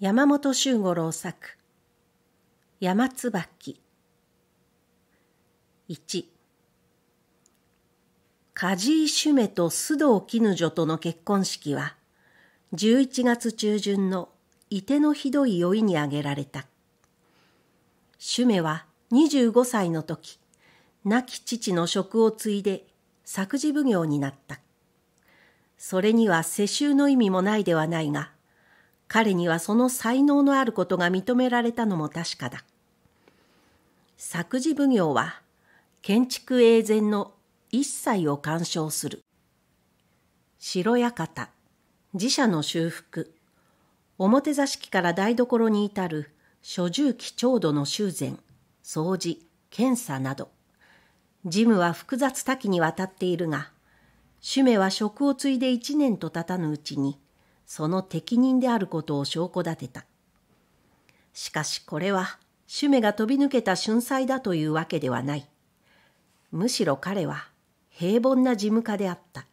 山本周五郎作山椿一梶井主目と須藤絹女との結婚式は11月中旬のいてのひどい酔いに挙げられた主目は25歳の時亡き父の職を継いで作事奉行になったそれには世襲の意味もないではないが彼にはその才能のあることが認められたのも確かだ。作事奉行は建築永全の一切を鑑賞する。城館、寺社の修復、表座敷から台所に至る所住期、調度の修繕、掃除、検査など、事務は複雑多岐にわたっているが、主目は職を継いで一年と経たぬうちに、その適任であることを証拠立てた。しかしこれは、主メが飛び抜けた春才だというわけではない。むしろ彼は平凡な事務家であった。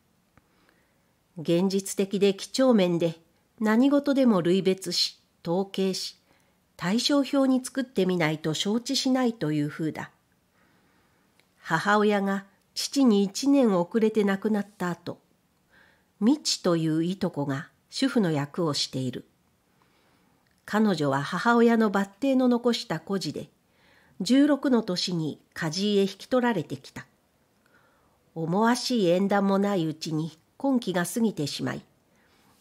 現実的で几帳面で何事でも類別し、統計し、対象表に作ってみないと承知しないという風だ。母親が父に一年遅れて亡くなった後、未知といういとこが主婦の役をしている。彼女は母親の抜帝の残した孤児で、16の年に家事へ引き取られてきた。思わしい縁談もないうちに今期が過ぎてしまい、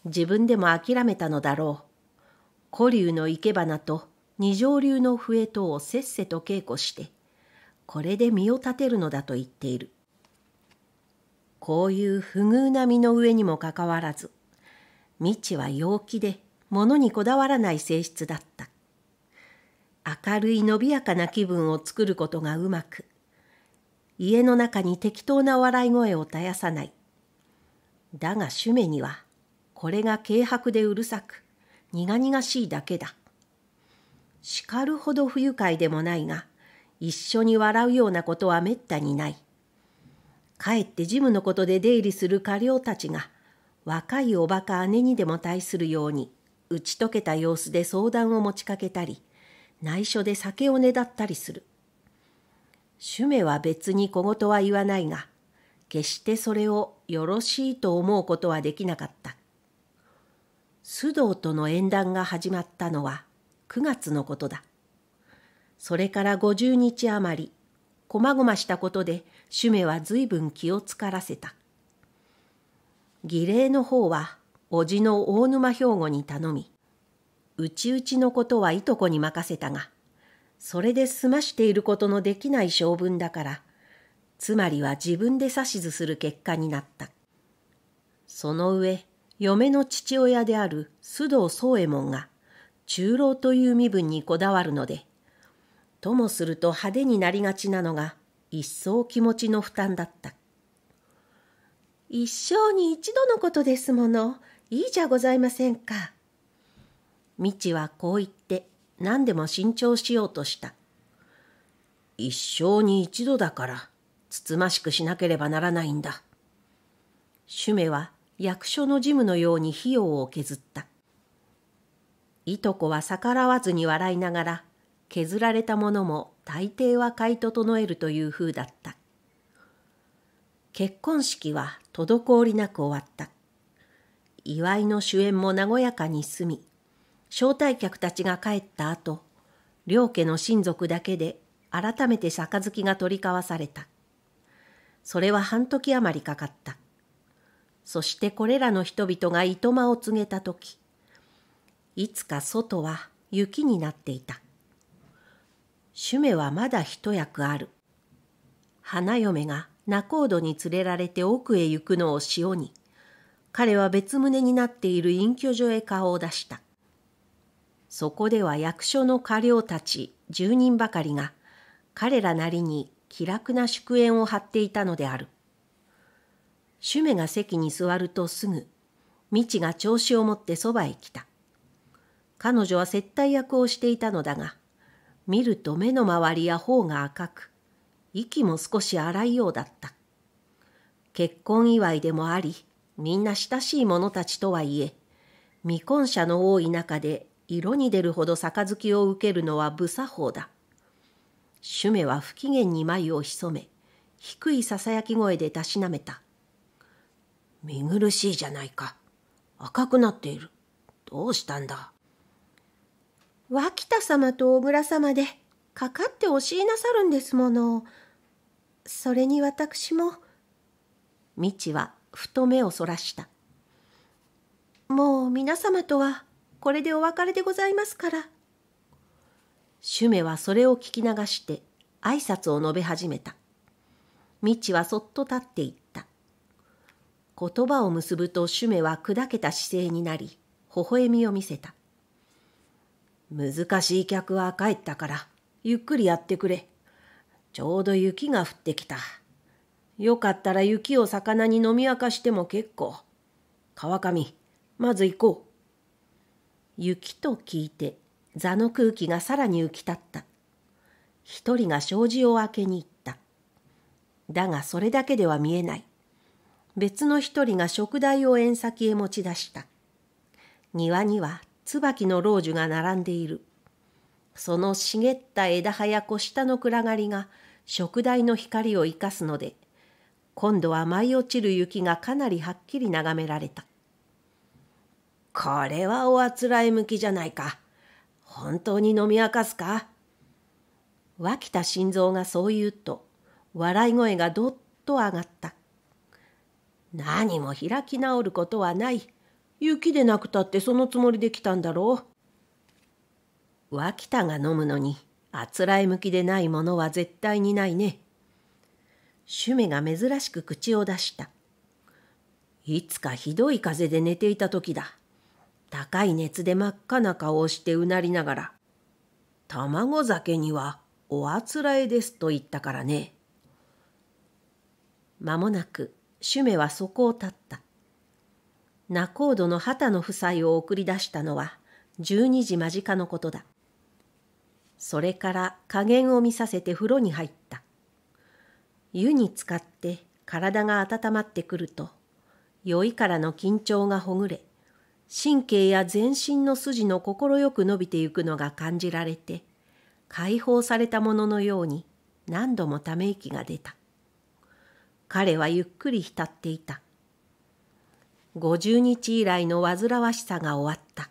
自分でも諦めたのだろう。古流の生け花と二条流の笛とをせっせと稽古して、これで身を立てるのだと言っている。こういう不遇な身の上にもかかわらず、未知は陽気で物にこだわらない性質だった明るい伸びやかな気分を作ることがうまく家の中に適当な笑い声を絶やさないだが主メにはこれが軽薄でうるさく苦々しいだけだ叱るほど不愉快でもないが一緒に笑うようなことはめったにないかえってジムのことで出入りする家僚たちが若いおバカ姉にでも対するように打ち解けた様子で相談を持ちかけたり内緒で酒をねだったりする主味は別に小言は言わないが決してそれをよろしいと思うことはできなかった須藤との縁談が始まったのは9月のことだそれから50日余りこまごましたことで主味は随分気をつからせた儀礼の方は、叔父の大沼兵庫に頼み、内々のことはいとこに任せたが、それで済ましていることのできない性分だから、つまりは自分で指図する結果になった。その上、嫁の父親である須藤宗右衛門が、中老という身分にこだわるので、ともすると派手になりがちなのが、一層気持ちの負担だった。一生に一度のことですもの。いいじゃございませんか。みちはこう言って何でも慎重しようとした。一生に一度だから、つつましくしなければならないんだ。シュメは役所の事務のように費用を削った。いとこは逆らわずに笑いながら、削られたものも大抵は買い整えるという風だった。結婚式は滞りなく終わった。祝いの主演も和やかに済み、招待客たちが帰った後、両家の親族だけで改めて杯が取り交わされた。それは半時余りかかった。そしてこれらの人々がいとまを告げた時、いつか外は雪になっていた。趣味はまだ一役ある。花嫁が仲人に連れられて奥へ行くのを潮に、彼は別棟になっている隠居所へ顔を出した。そこでは役所の家僚たち住人ばかりが、彼らなりに気楽な祝宴を張っていたのである。主メが席に座るとすぐ、未知が調子を持ってそばへ来た。彼女は接待役をしていたのだが、見ると目の周りや頬が赤く、息も少し荒いようだった。結婚祝いでもあり、みんな親しい者たちとはいえ、未婚者の多い中で色に出るほど杯を受けるのは無作法だ。主メは不機嫌に眉を潜め、低いささやき声でたしなめた。見苦しいじゃないか。赤くなっている。どうしたんだ脇田様と小倉様でかかっておしいなさるんですもの。それに私も。未知はふと目をそらした。もう皆様とはこれでお別れでございますから。シュメはそれを聞き流して挨拶を述べ始めた。未知はそっと立っていった。言葉を結ぶとシュメは砕けた姿勢になり、微笑みを見せた。難しい客は帰ったから、ゆっくりやってくれ。ちょうど雪が降ってきた。よかったら雪を魚に飲み明かしても結構。川上、まず行こう。雪と聞いて、座の空気がさらに浮き立った。一人が障子を開けに行った。だがそれだけでは見えない。別の一人が食台を縁先へ持ち出した。庭には椿の老樹が並んでいる。その茂った枝葉や小下の暗がりが食台の光を生かすので今度は舞い落ちる雪がかなりはっきり眺められたこれはおあつらえ向きじゃないか本当に飲み明かすか脇田心臓がそう言うと笑い声がどっと上がった何も開き直ることはない雪でなくたってそのつもりで来たんだろう脇田が飲むのにあつらえ向きでないものは絶対にないね。シュメが珍しく口を出した。いつかひどい風で寝ていた時だ。高い熱で真っ赤な顔をしてうなりながら、卵酒にはおあつらえですと言ったからね。間もなく、シュメはそこを立った。仲人の畑の夫妻を送り出したのは、12時間近のことだ。それから加減を見させて風呂に入った。湯に浸かって体が温まってくると、酔いからの緊張がほぐれ、神経や全身の筋の快く伸びてゆくのが感じられて、解放されたもののように何度もため息が出た。彼はゆっくり浸っていた。50日以来の煩わしさが終わった。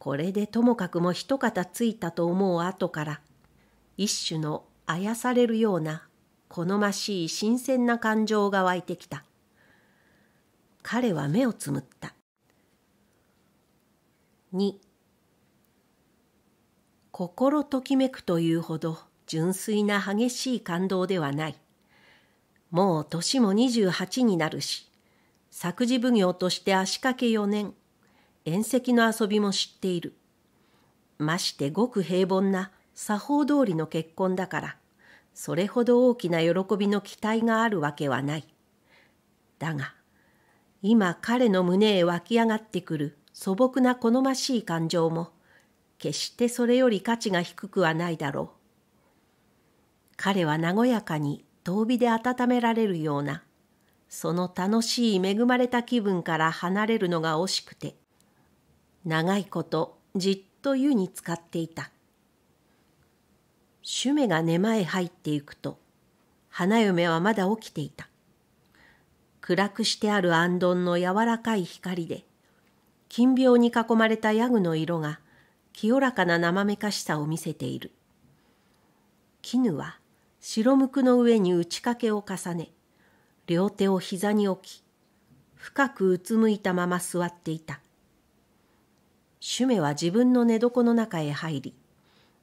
これでともかくも一肩ついたと思う後から一種のあやされるような好ましい新鮮な感情が湧いてきた彼は目をつむった二、心ときめくというほど純粋な激しい感動ではないもう年も二十八になるし作事奉行として足掛け四年縁石の遊びも知っている。ましてごく平凡な作法通りの結婚だから、それほど大きな喜びの期待があるわけはない。だが、今彼の胸へ湧き上がってくる素朴な好ましい感情も、決してそれより価値が低くはないだろう。彼は和やかに遠火で温められるような、その楽しい恵まれた気分から離れるのが惜しくて、長いことじっと湯に浸かっていた主メが寝前入っていくと花嫁はまだ起きていた暗くしてあるあんどんの柔らかい光で金病に囲まれたヤグの色が清らかな生めかしさを見せている絹は白むくの上に打ち掛けを重ね両手を膝に置き深くうつむいたまま座っていたシュメは自分の寝床の中へ入り、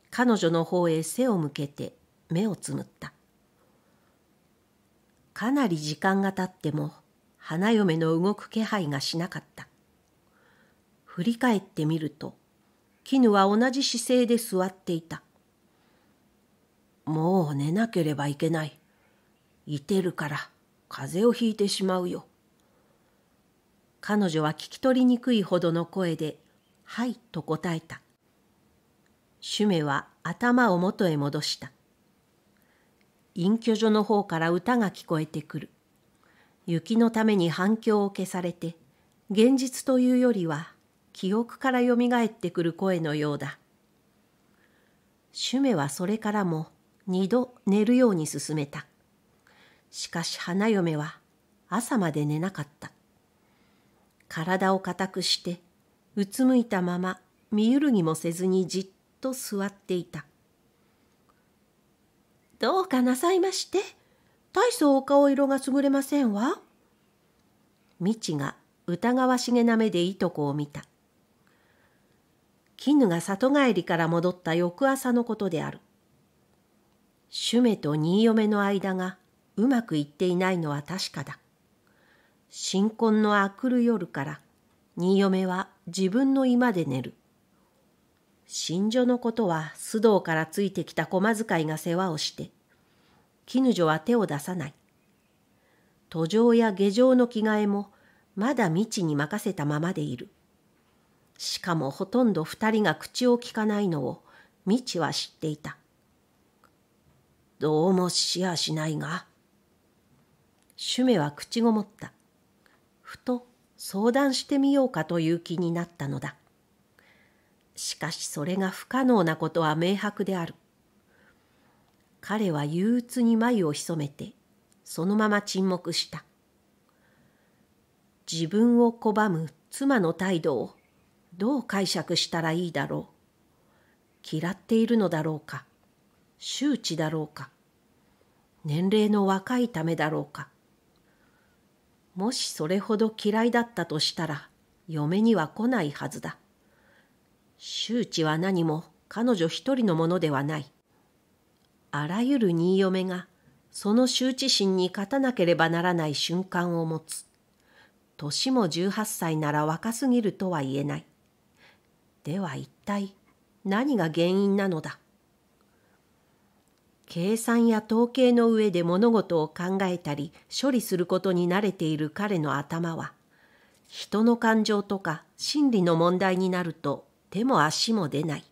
彼女の方へ背を向けて目をつむった。かなり時間が経っても、花嫁の動く気配がしなかった。振り返ってみると、絹は同じ姿勢で座っていた。もう寝なければいけない。いてるから風邪をひいてしまうよ。彼女は聞き取りにくいほどの声ではい」と答えたシュメは頭を元へ戻した隠居所の方から歌が聞こえてくる雪のために反響を消されて現実というよりは記憶から蘇ってくる声のようだシュメはそれからも二度寝るように進めたしかし花嫁は朝まで寝なかった体を固くしてうつむいたまま身ゆるぎもせずにじっと座っていた「どうかなさいまして大層お顔色がぐれませんわ」未知が疑わしげな目でいとこを見た絹が里帰りから戻った翌朝のことである主目と新嫁の間がうまくいっていないのは確かだ新婚のあくる夜から新嫁は自分の居間で寝る。新女のことは須藤からついてきた駒使いが世話をして、絹女は手を出さない。途上や下上の着替えもまだ未知に任せたままでいる。しかもほとんど二人が口をきかないのを未知は知っていた。どうもしやしないが。ュメは口ごもった。ふと相談してみようかという気になったのだしかしそれが不可能なことは明白である彼は憂鬱に眉を潜めてそのまま沈黙した自分を拒む妻の態度をどう解釈したらいいだろう嫌っているのだろうか周知だろうか年齢の若いためだろうかもしそれほど嫌いだったとしたら嫁には来ないはずだ周知は何も彼女一人のものではないあらゆる新嫁がその羞恥心に勝たなければならない瞬間を持つ年も18歳なら若すぎるとは言えないでは一体何が原因なのだ計算や統計の上で物事を考えたり処理することに慣れている彼の頭は人の感情とか心理の問題になると手も足も出ない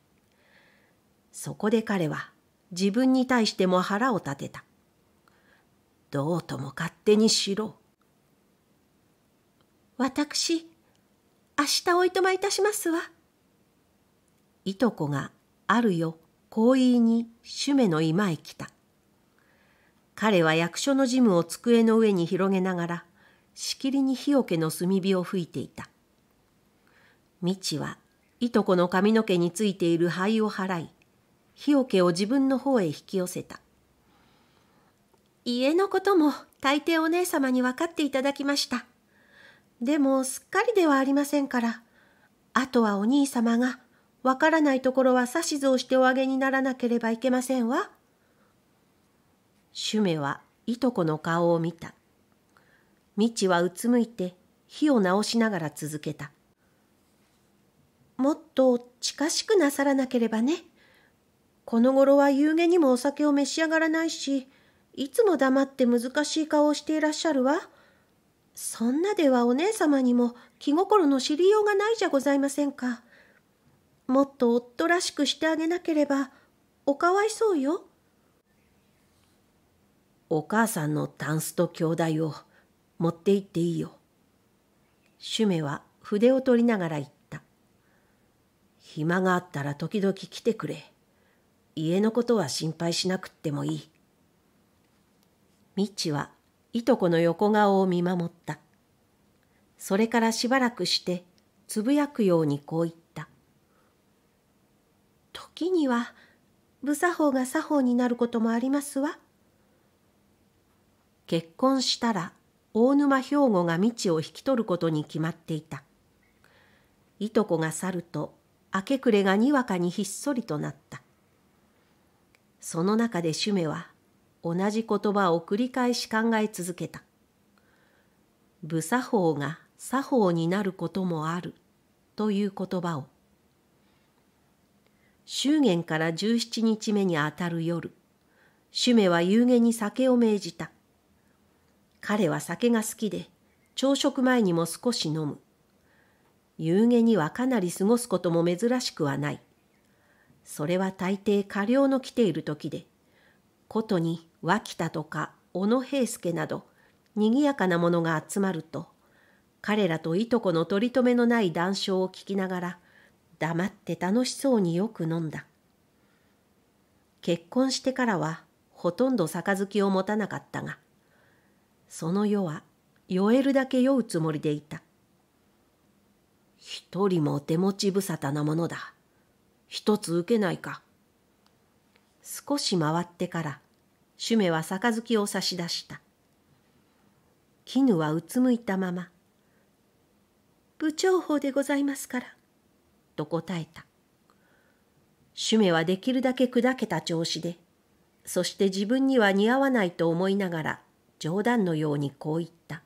そこで彼は自分に対しても腹を立てたどうとも勝手にしろ私明日おいとまいたしますわいとこがあるよ行為に主目の今へ来た。彼は役所の事務を机の上に広げながら、しきりに火桶の炭火を吹いていた。未知はいとこの髪の毛についている灰を払い、火桶を自分の方へ引き寄せた。家のことも大抵お姉様に分かっていただきました。でもすっかりではありませんから、あとはお兄様がわからないところは指図をしておあげにならなければいけませんわ。シュメはいとこの顔を見た。みちはうつむいて火を直しながら続けた。もっと近しくなさらなければね。この頃は夕げにもお酒を召し上がらないし、いつも黙って難しい顔をしていらっしゃるわ。そんなではお姉様にも気心の知りようがないじゃございませんか。もっと夫らしくしてあげなければおかわいそうよ。お母さんのタンスと兄弟を持って行っていいよ。シュメは筆を取りながら言った。暇があったら時々来てくれ。家のことは心配しなくってもいい。みちはいとこの横顔を見守った。それからしばらくしてつぶやくようにこう言った。時には無作法が作法になることもありますわ。結婚したら大沼兵庫が道を引き取ることに決まっていた。いとこが去ると明け暮れがにわかにひっそりとなった。その中で主メは同じ言葉を繰り返し考え続けた。無作法が作法になることもあるという言葉を祝言から十七日目にあたる夜、主メは夕げに酒を命じた。彼は酒が好きで、朝食前にも少し飲む。夕げにはかなり過ごすことも珍しくはない。それは大抵過料の来ている時で、ことに脇田とか小野平助など、賑やかなものが集まると、彼らといとこの取り留めのない談笑を聞きながら、黙って楽しそうによく飲んだ。結婚してからはほとんど杯を持たなかったが、その夜は酔えるだけ酔うつもりでいた。一人も手持ち無沙汰なものだ。一つ受けないか。少し回ってから、ュメは杯を差し出した。絹はうつむいたまま、部長法でございますから、と答えた。シュメはできるだけ砕けた調子で、そして自分には似合わないと思いながら冗談のようにこう言った。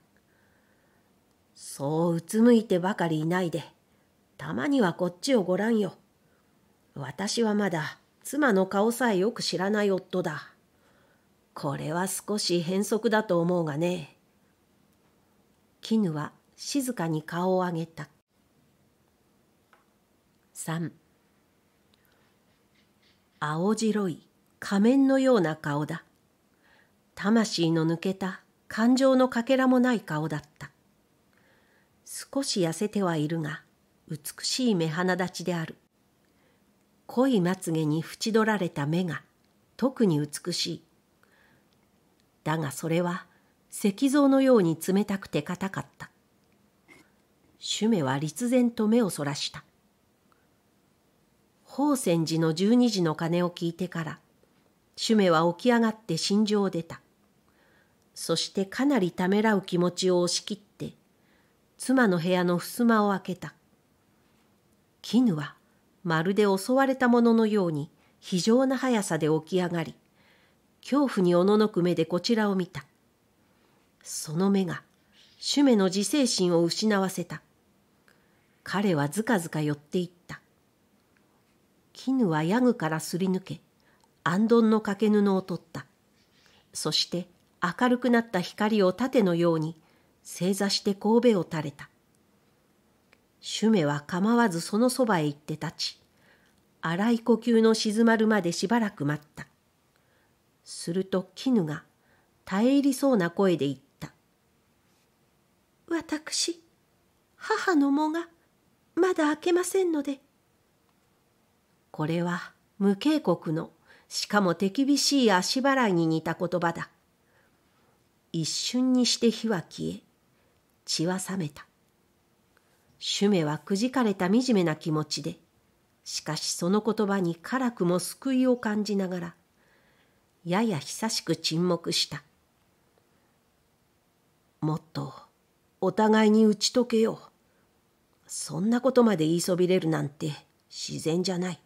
そううつむいてばかりいないで、たまにはこっちをご覧よ。私はまだ妻の顔さえよく知らない夫だ。これは少し変則だと思うがね。絹は静かに顔を上げた。3青白い仮面のような顔だ魂の抜けた感情のかけらもない顔だった少し痩せてはいるが美しい目鼻立ちである濃いまつげに縁取られた目が特に美しいだがそれは石像のように冷たくて硬かった主メは立然と目をそらした宝泉寺の十二時の鐘を聞いてから、ュメは起き上がって心情を出た。そしてかなりためらう気持ちを押し切って、妻の部屋の襖を開けた。絹はまるで襲われたもののように非常な速さで起き上がり、恐怖におののく目でこちらを見た。その目が、ュメの自制心を失わせた。彼はずかずか寄っていった。絹はヤグからすり抜け、あんどんの掛け布を取った。そして明るくなった光を盾のように正座して神戸を垂れた。シュメは構わずそのそばへ行って立ち、荒い呼吸の静まるまでしばらく待った。すると絹が耐え入りそうな声で言った。私、母の藻がまだ開けませんので、これは無警告のしかも手厳しい足払いに似た言葉だ。一瞬にして火は消え、血は冷めた。シュメはくじかれた惨めな気持ちで、しかしその言葉に辛くも救いを感じながら、やや久しく沈黙した。もっと、お互いに打ち解けよう。そんなことまで言いそびれるなんて自然じゃない。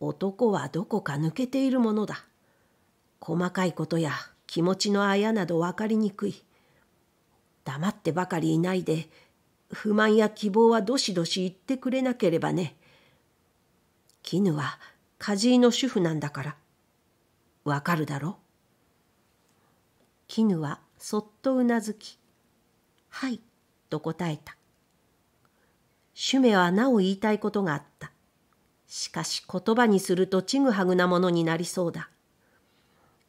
男はどこか抜けているものだ。細かいことや気持ちのあやなど分かりにくい。黙ってばかりいないで、不満や希望はどしどし言ってくれなければね。絹は梶井の主婦なんだから。わかるだろ絹はそっとうなずき、はい、と答えた。主メはなお言いたいことがあった。しかし言葉にするとちぐはぐなものになりそうだ。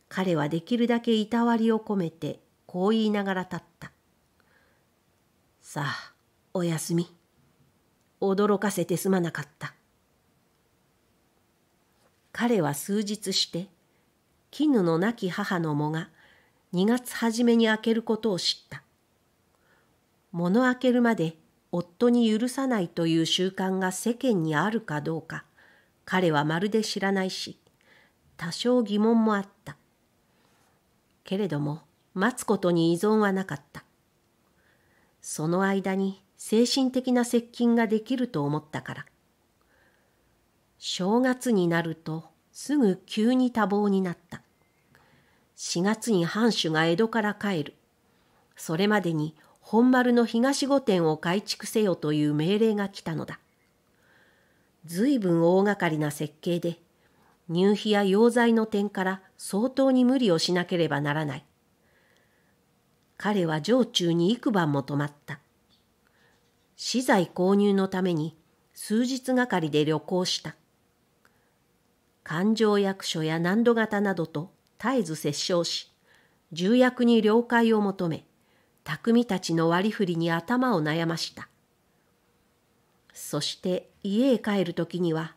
彼はできるだけいたわりを込めてこう言いながら立った。さあ、おやすみ。驚かせてすまなかった。彼は数日して、絹の亡き母の藻が2月初めに開けることを知った。物開けるまで夫に許さないという習慣が世間にあるかどうか、彼はまるで知らないし多少疑問もあったけれども待つことに依存はなかったその間に精神的な接近ができると思ったから正月になるとすぐ急に多忙になった4月に藩主が江戸から帰るそれまでに本丸の東御殿を改築せよという命令が来たのだ随分大掛かりな設計で、入費や溶剤の点から相当に無理をしなければならない。彼は城中に幾晩も泊まった。資材購入のために数日がかりで旅行した。勘定役所や難度型などと絶えず折衝し、重役に了解を求め、匠たちの割り振りに頭を悩ました。そして家へ帰る時には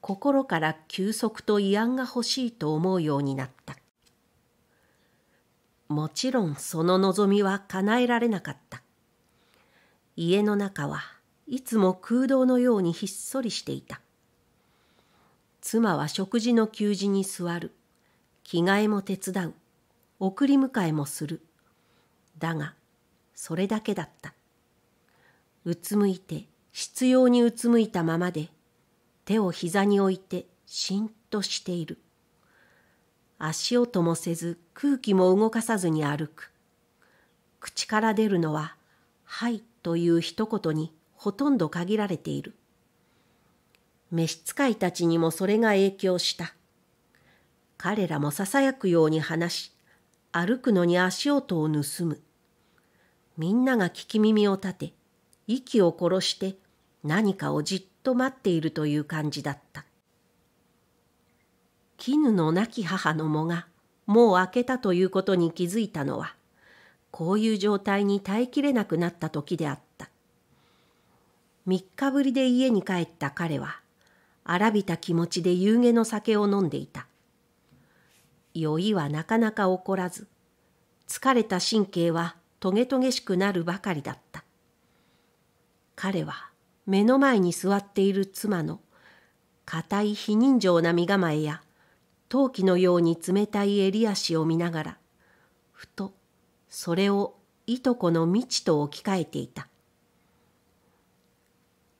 心から休息と慰安が欲しいと思うようになったもちろんその望みは叶えられなかった家の中はいつも空洞のようにひっそりしていた妻は食事の給仕に座る着替えも手伝う送り迎えもするだがそれだけだったうつむいて執拗にうつむいたままで手を膝に置いてしんとしている足音もせず空気も動かさずに歩く口から出るのは「はい」という一言にほとんど限られている召使いたちにもそれが影響した彼らもささやくように話し歩くのに足音を盗むみんなが聞き耳を立て息を殺して何かをじっと待っているという感じだった絹の亡き母の藻がもう開けたということに気づいたのはこういう状態に耐えきれなくなった時であった3日ぶりで家に帰った彼は荒びた気持ちで夕げの酒を飲んでいた酔いはなかなか起こらず疲れた神経はトゲトゲしくなるばかりだった彼は目の前に座っている妻の固い非人情な身構えや陶器のように冷たい襟足を見ながらふとそれをいとこの未知と置き換えていた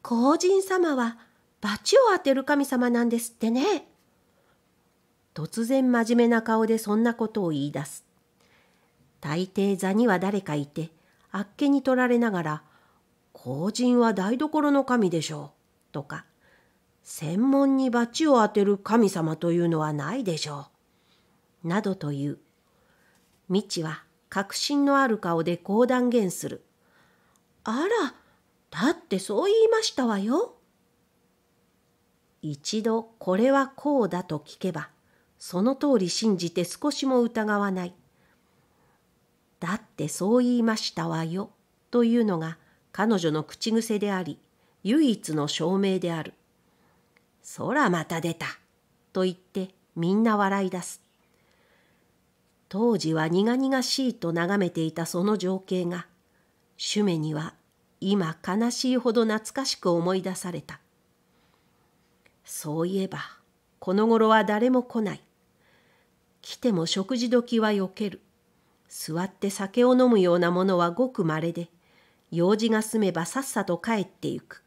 皇人様は罰を当てる神様なんですってね突然真面目な顔でそんなことを言い出す大抵座には誰かいてあっけに取られながら法人は台所の神でしょう。とか、専門に罰を当てる神様というのはないでしょう。などという。未知は確信のある顔でこう断言する。あら、だってそう言いましたわよ。一度これはこうだと聞けば、その通り信じて少しも疑わない。だってそう言いましたわよというのが彼女の口癖であり、唯一の証明である。空また出た。と言ってみんな笑い出す。当時は苦々しいと眺めていたその情景が、シュメには今悲しいほど懐かしく思い出された。そういえば、この頃は誰も来ない。来ても食事時は避ける。座って酒を飲むようなものはごく稀で、用事が済めばさっさと帰ってゆく。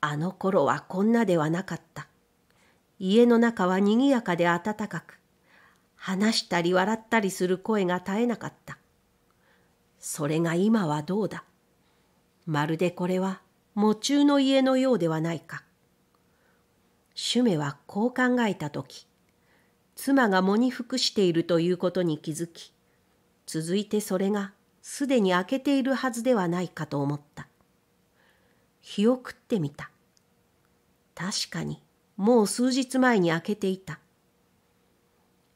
あの頃はこんなではなかった。家の中は賑やかで暖かく、話したり笑ったりする声が絶えなかった。それが今はどうだ。まるでこれは喪中の家のようではないか。シュメはこう考えた時、妻が喪に服しているということに気づき、続いてそれがすでに開けているはずではないかと思った日を食ってみた確かにもう数日前に開けていた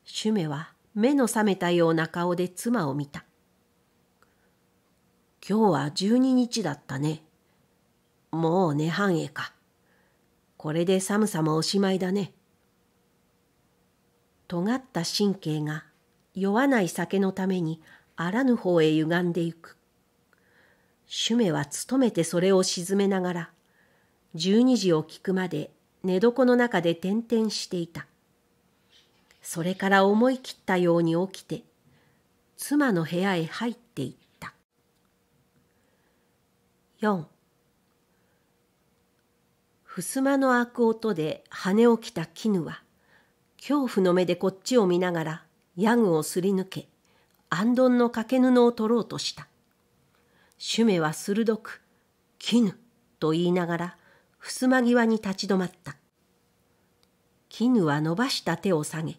シュメは目の覚めたような顔で妻を見た今日は12日だったねもう寝半へかこれで寒さもおしまいだね尖った神経が酔わない酒のためにあらぬ方へ歪んでゆく。主メは努めてそれを沈めながら、十二時を聞くまで寝床の中で転々していた。それから思い切ったように起きて、妻の部屋へ入っていった。4襖の開く音で羽を起きた絹は、恐怖の目でこっちを見ながら、ヤグをすり抜け、あんの掛け布を取ろうとした。主メは鋭く、絹と言いながら、襖際に立ち止まった。絹は伸ばした手を下げ、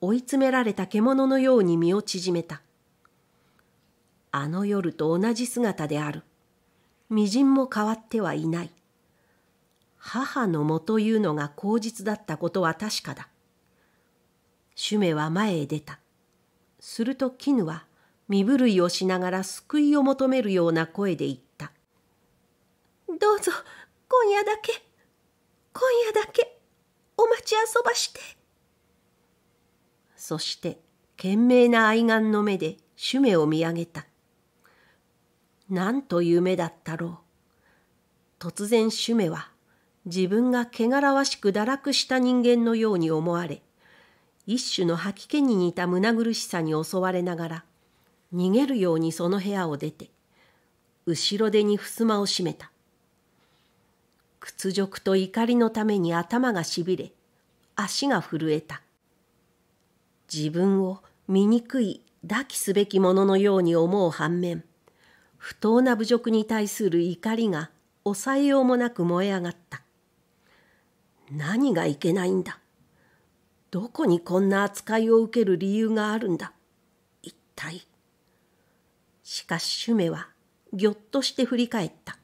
追い詰められた獣のように身を縮めた。あの夜と同じ姿である。微塵も変わってはいない。母の元というのが口実だったことは確かだ。シュメは前へ出た。すると絹は身震いをしながら救いを求めるような声で言った。どうぞ今夜だけ今夜だけお待ち遊ばして。そして懸命な愛玩の目でュメを見上げた。なんという目だったろう。突然ュメは自分が汚らわしく堕落した人間のように思われ、一種の吐き気に似た胸苦しさに襲われながら逃げるようにその部屋を出て後ろ手に襖を閉めた屈辱と怒りのために頭がしびれ足が震えた自分を醜い抱きすべきもののように思う反面不当な侮辱に対する怒りが抑えようもなく燃え上がった何がいけないんだどこにこんな扱いを受ける理由があるんだ一体しかしシュメはぎょっとして振り返った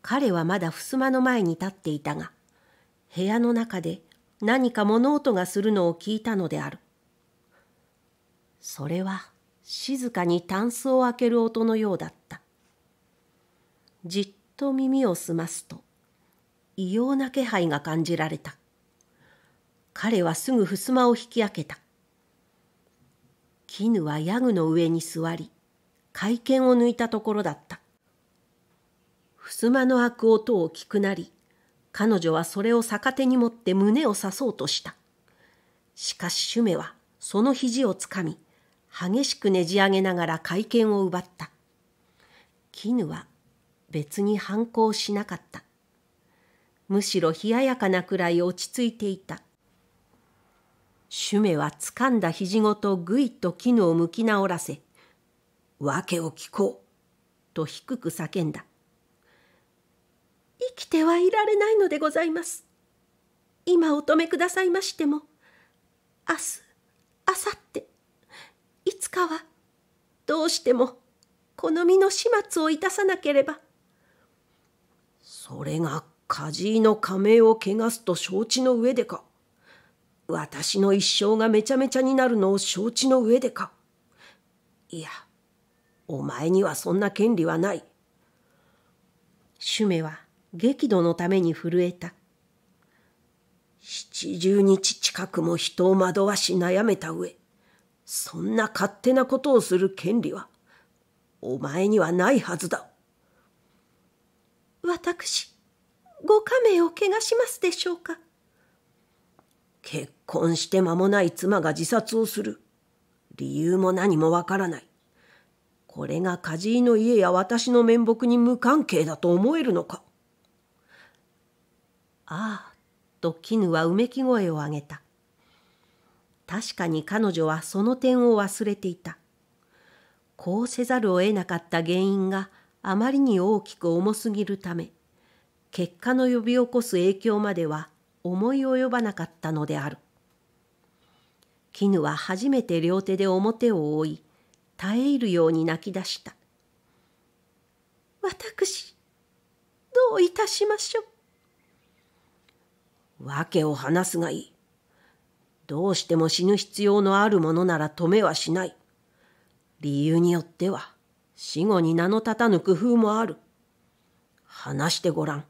彼はまだ襖の前に立っていたが部屋の中で何か物音がするのを聞いたのであるそれは静かにタンスを開ける音のようだったじっと耳を澄ますと異様な気配が感じられた彼はすぐ襖を引き開けた。絹はヤグの上に座り、会見を抜いたところだった。襖の開く音を聞くなり、彼女はそれを逆手に持って胸を刺そうとした。しかしシュメはその肘をつかみ、激しくねじ上げながら会見を奪った。絹は別に反抗しなかった。むしろ冷ややかなくらい落ち着いていた。主メはつかんだ肘ごとぐいと絹を向き直らせ「訳を聞こう」と低く叫んだ「生きてはいられないのでございます」「今お止めくださいましても明日明後日いつかはどうしてもこの身の始末をいたさなければ」それが梶井の仮名を汚すと承知の上でか。私の一生がめちゃめちゃになるのを承知の上でか。いや、お前にはそんな権利はない。シュメは激怒のために震えた。七十日近くも人を惑わし悩めた上、そんな勝手なことをする権利は、お前にはないはずだ。私、ご加名を怪我しますでしょうか結婚して間もない妻が自殺をする。理由も何もわからない。これが梶井の家や私の面目に無関係だと思えるのか。ああ、と絹はうめき声を上げた。確かに彼女はその点を忘れていた。こうせざるを得なかった原因があまりに大きく重すぎるため、結果の呼び起こす影響までは思い及ばなかったのである絹は初めて両手で表を覆い耐え入るように泣き出した私どういたしましょう訳を話すがいいどうしても死ぬ必要のあるものなら止めはしない理由によっては死後に名の立たぬ工夫もある話してごらん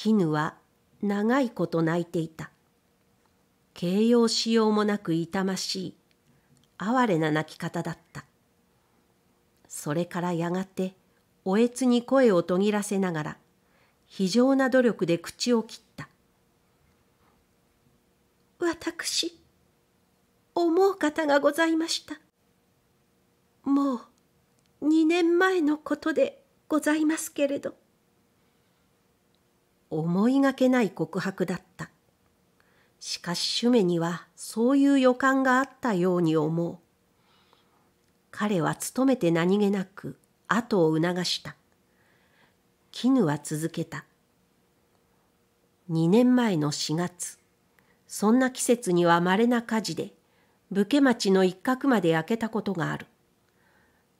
絹は長いこと泣いていた。形容しようもなく痛ましい、哀れな泣き方だった。それからやがて、おえつに声を途切らせながら、非常な努力で口を切った。私、思う方がございました。もう、二年前のことでございますけれど。思いがけない告白だった。しかしシュメにはそういう予感があったように思う。彼は努めて何気なく後を促した。絹は続けた。2年前の4月、そんな季節には稀な火事で、武家町の一角まで焼けたことがある。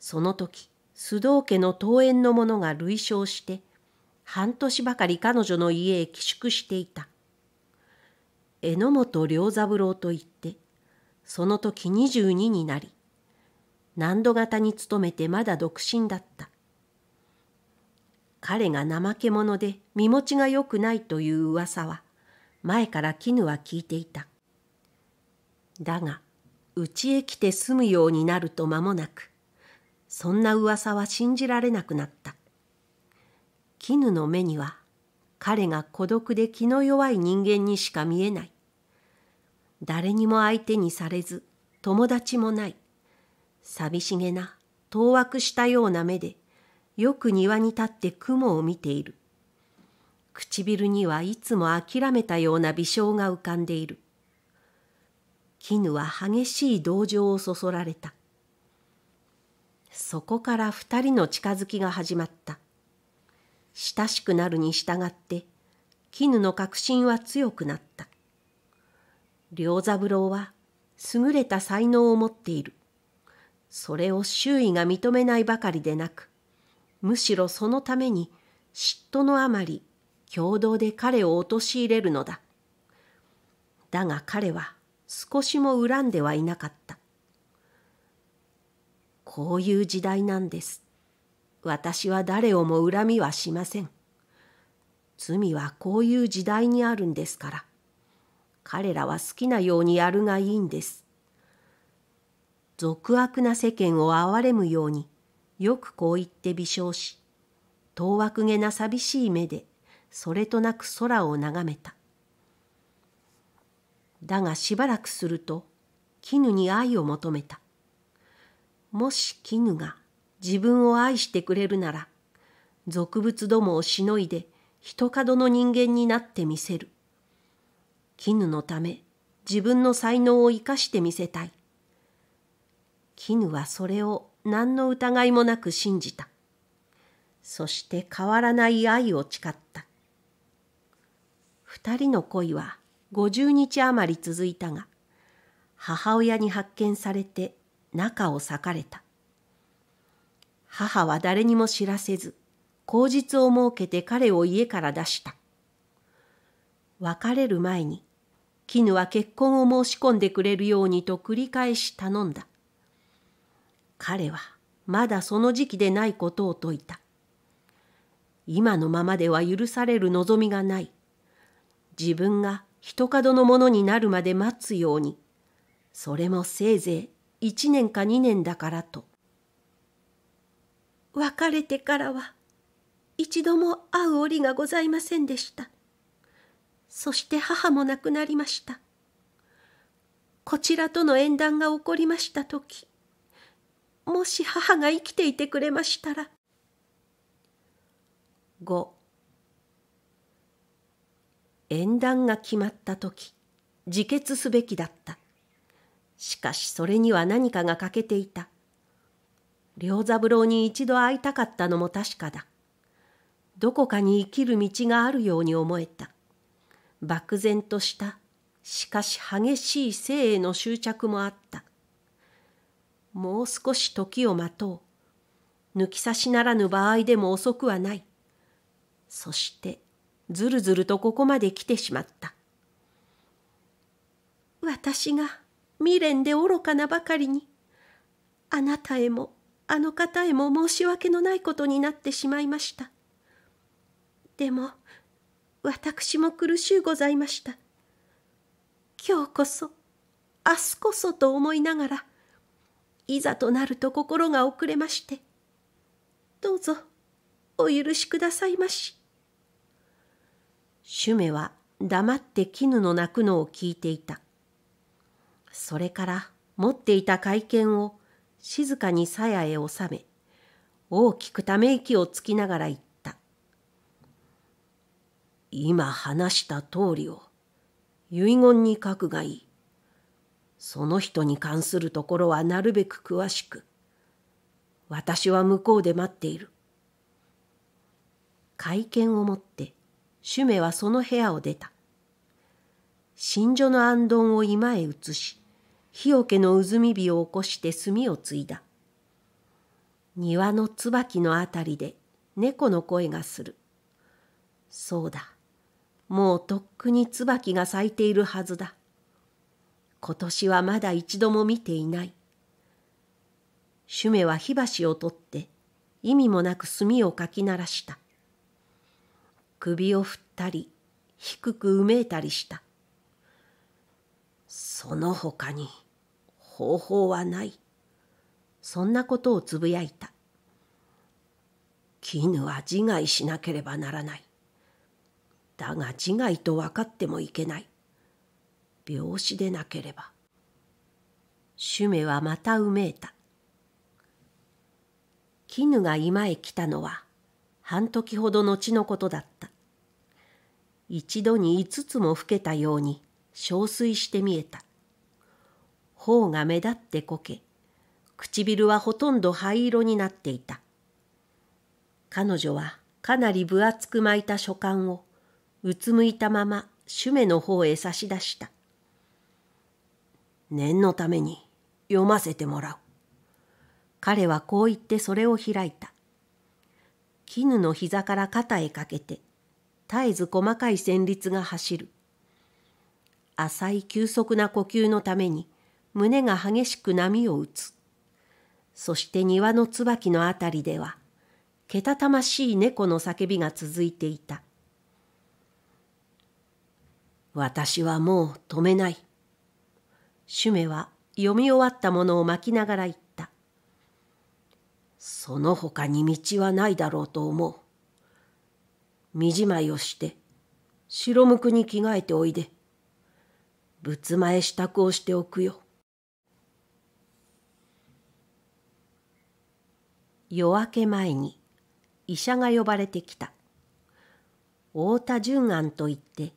その時、須藤家の桃園の者が類焼して、半年ばかり彼女の家へ寄宿していた。榎本良三郎と言って、その時22になり、難度型に勤めてまだ独身だった。彼が怠け者で身持ちが良くないという噂は、前から絹は聞いていた。だが、うちへ来て住むようになると間もなく、そんな噂は信じられなくなった。絹の目には彼が孤独で気の弱い人間にしか見えない誰にも相手にされず友達もない寂しげな当惑したような目でよく庭に立って雲を見ている唇にはいつも諦めたような微笑が浮かんでいる絹は激しい同情をそそられたそこから二人の近づきが始まった親しくなるに従って絹の確信は強くなった良三郎は優れた才能を持っているそれを周囲が認めないばかりでなくむしろそのために嫉妬のあまり共同で彼を陥れるのだだが彼は少しも恨んではいなかったこういう時代なんです私は誰をも恨みはしません。罪はこういう時代にあるんですから。彼らは好きなようにやるがいいんです。俗悪な世間を憐れむように、よくこう言って微笑し、当悪げな寂しい目で、それとなく空を眺めた。だがしばらくすると、絹に愛を求めた。もし絹が自分を愛してくれるなら、俗物どもをしのいで、人角の人間になってみせる。絹のため、自分の才能を生かしてみせたい。絹はそれを何の疑いもなく信じた。そして変わらない愛を誓った。二人の恋は50日余り続いたが、母親に発見されて中を裂かれた。母は誰にも知らせず、口実を設けて彼を家から出した。別れる前に、絹は結婚を申し込んでくれるようにと繰り返し頼んだ。彼はまだその時期でないことを説いた。今のままでは許される望みがない。自分が一角のものになるまで待つように、それもせいぜい一年か二年だからと。別れてからは一度も会う折がございませんでした。そして母も亡くなりました。こちらとの縁談が起こりました時、もし母が生きていてくれましたら。5縁談が決まった時、自決すべきだった。しかしそれには何かが欠けていた。良三郎に一度会いたかったのも確かだ。どこかに生きる道があるように思えた。漠然とした、しかし激しい生への執着もあった。もう少し時を待とう。抜き差しならぬ場合でも遅くはない。そして、ずるずるとここまで来てしまった。私が未練で愚かなばかりに、あなたへもあの方へも申し訳のないことになってしまいましたでも私も苦しゅうございました今日こそ明日こそと思いながらいざとなると心が遅れましてどうぞお許しくださいましシュメは黙って絹の泣くのを聞いていたそれから持っていた会見を静かに鞘へ収め、大きくため息をつきながら言った。今話した通りを遺言に書くがいい。その人に関するところはなるべく詳しく。私は向こうで待っている。会見をもって、シュメはその部屋を出た。新所の暗闘を今へ移し、日よけのうずみ火を起こして炭を継いだ。庭の椿のあたりで猫の声がする。そうだ。もうとっくに椿が咲いているはずだ。今年はまだ一度も見ていない。シュメは火箸を取って意味もなく炭をかき鳴らした。首を振ったり低くうめいたりした。その他に方法はない。そんなことをつぶやいた。絹は自害しなければならない。だが自害と分かってもいけない。病死でなければ。シュメはまたうめいた。絹が今へ来たのは半時ほど後のことだった。一度に五つも老けたように憔悴して見えた。頬が目立ってこけ、唇はほとんど灰色になっていた。彼女はかなり分厚く巻いた書簡をうつむいたまま主目の方へ差し出した。念のために読ませてもらう。彼はこう言ってそれを開いた。絹の膝から肩へかけて、絶えず細かい旋律が走る。浅い急速な呼吸のために、胸が激しく波を打つ。そして庭の椿のあたりでは、けたたましい猫の叫びが続いていた。私はもう止めない。シュメは読み終わったものを巻きながら言った。その他に道はないだろうと思う。身じまいをして、白むくに着替えておいで。仏前支度をしておくよ。夜明け前に医者が呼ばれてきた太田淳安といって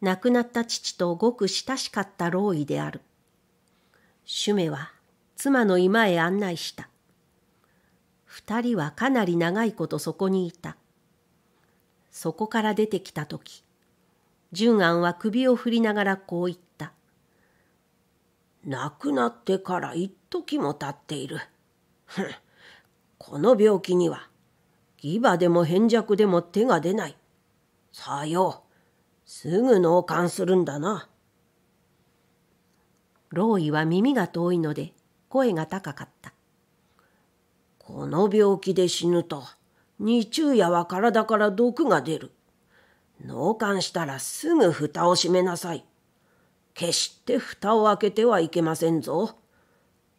亡くなった父とごく親しかった老医である主目は妻の居間へ案内した二人はかなり長いことそこにいたそこから出てきた時淳安は首を振りながらこう言った「亡くなってから一時も経っている。ふんこの病気にはバでも変弱でも手が出ない。さよすぐ脳幹するんだな。老イは耳が遠いので声が高かった。この病気で死ぬと、日中夜は体から毒が出る。脳幹したらすぐ蓋を閉めなさい。決して蓋を開けてはいけませんぞ。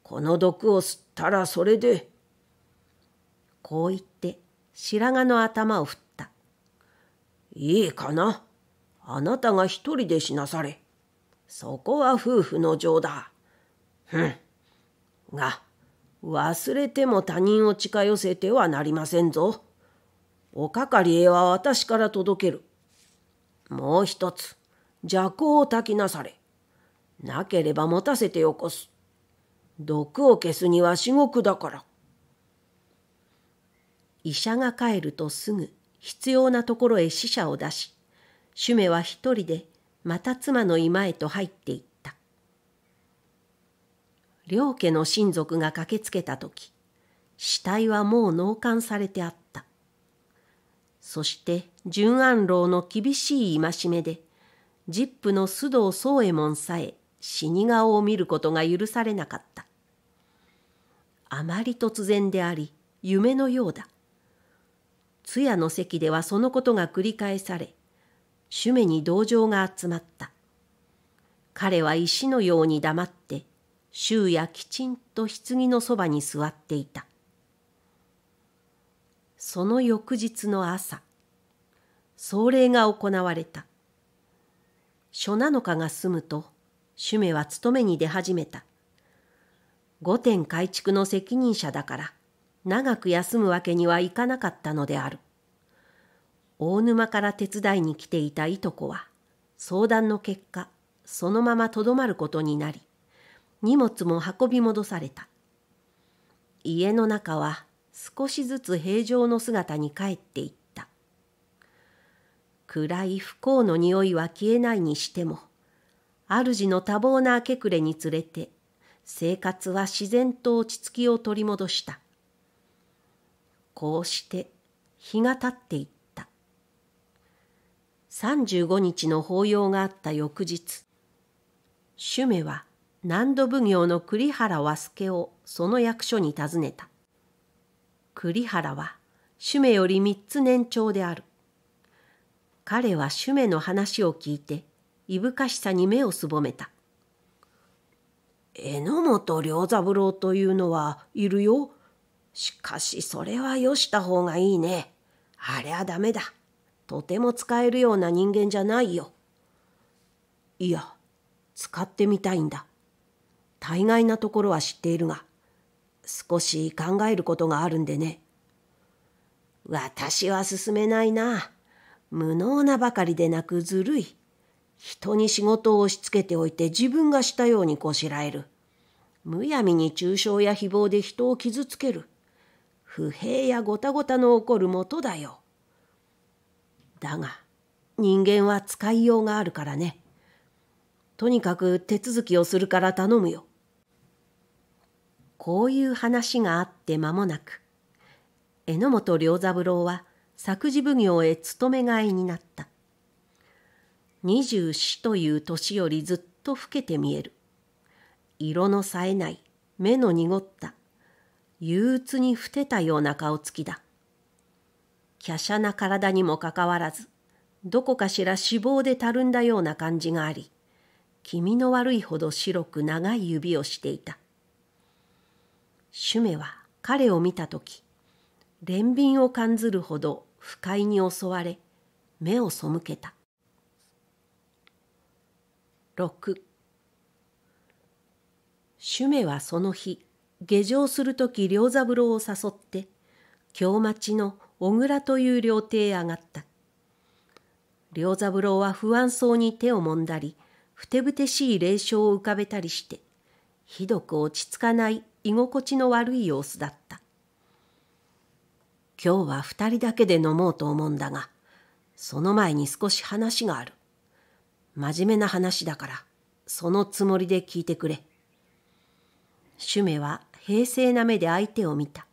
この毒を吸ったらそれでこう言って白髪の頭を振った。いいかな。あなたが一人で死なされ。そこは夫婦の情だ。ふん。が、忘れても他人を近寄せてはなりませんぞ。おかかりへは私から届ける。もう一つ、邪行を焚きなされ。なければ持たせてよこす。毒を消すには至極だから。医者が帰るとすぐ必要なところへ死者を出し、シュメは一人でまた妻の居間へと入っていった。両家の親族が駆けつけた時、死体はもう納棺されてあった。そして淳安郎の厳しい戒めで、ジップの須藤宗右衛門さえ死に顔を見ることが許されなかった。あまり突然であり、夢のようだ。通夜の席ではそのことが繰り返され、主目に同情が集まった。彼は石のように黙って、周やきちんと棺のそばに座っていた。その翌日の朝、葬礼が行われた。初七日が済むと、主目は勤めに出始めた。御殿改築の責任者だから、長く休むわけにはいかなかったのである。大沼から手伝いに来ていたいとこは、相談の結果、そのままとどまることになり、荷物も運び戻された。家の中は少しずつ平常の姿に帰っていった。暗い不幸の匂いは消えないにしても、主の多忙な明け暮れにつれて、生活は自然と落ち着きを取り戻した。こうして日が経っていった35日の法要があった翌日主目は南土奉行の栗原和助をその役所に訪ねた栗原は主目より三つ年長である彼は主目の話を聞いていぶかしさに目をすぼめた榎本良三郎というのはいるよしかしそれはよした方がいいね。あれはダメだ。とても使えるような人間じゃないよ。いや、使ってみたいんだ。大概なところは知っているが、少し考えることがあるんでね。私は進めないな。無能なばかりでなくずるい。人に仕事を押し付けておいて自分がしたようにこしらえる。むやみに抽象や誹謗で人を傷つける。不平やごたごたの起こるもとだよ。だが人間は使いようがあるからね。とにかく手続きをするから頼むよ。こういう話があって間もなく榎本良三郎は作事奉行へ勤め替えになった。二十四という年よりずっと老けて見える。色の冴えない目の濁った憂鬱にふてたような顔つきだ。華奢な体にもかかわらず、どこかしら脂肪でたるんだような感じがあり、気味の悪いほど白く長い指をしていた。シュメは彼を見たとき、憐憫を感ずるほど不快に襲われ、目を背けた。6シュメはその日、下城する時良三郎を誘って京町の小倉という料亭へ上がった良三郎は不安そうに手をもんだりふてぶてしい霊笑を浮かべたりしてひどく落ち着かない居心地の悪い様子だった今日は二人だけで飲もうと思うんだがその前に少し話がある真面目な話だからそのつもりで聞いてくれ主メは平静な目で相手を見た。